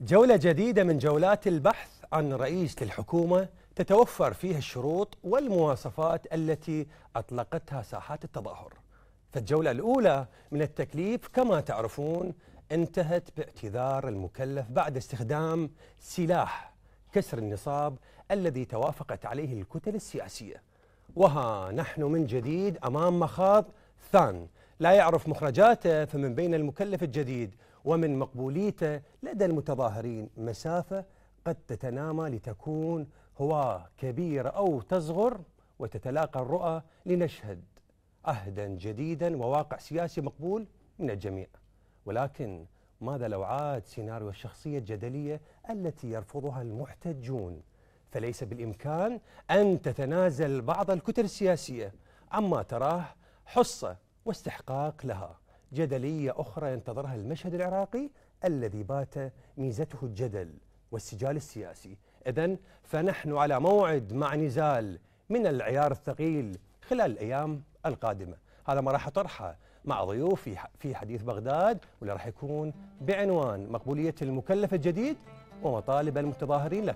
جولة جديدة من جولات البحث عن رئيس للحكومة تتوفر فيها الشروط والمواصفات التي أطلقتها ساحات التظاهر فالجولة الأولى من التكليف كما تعرفون انتهت باعتذار المكلف بعد استخدام سلاح كسر النصاب الذي توافقت عليه الكتل السياسية وها نحن من جديد أمام مخاض ثان لا يعرف مخرجاته فمن بين المكلف الجديد ومن مقبوليته لدى المتظاهرين مسافة قد تتنامى لتكون هواة كبيرة أو تصغر وتتلاقى الرؤى لنشهد عهدا جديدا وواقع سياسي مقبول من الجميع ولكن ماذا لو عاد سيناريو الشخصية الجدلية التي يرفضها المحتجون فليس بالإمكان أن تتنازل بعض الكتل السياسية عما تراه حصة واستحقاق لها جدلية أخرى ينتظرها المشهد العراقي الذي بات ميزته الجدل والسجال السياسي إذا فنحن على موعد مع نزال من العيار الثقيل خلال الأيام القادمة هذا ما راح أطرحه مع ضيوف في حديث بغداد واللي راح يكون بعنوان مقبولية المكلف الجديد ومطالب المتظاهرين لك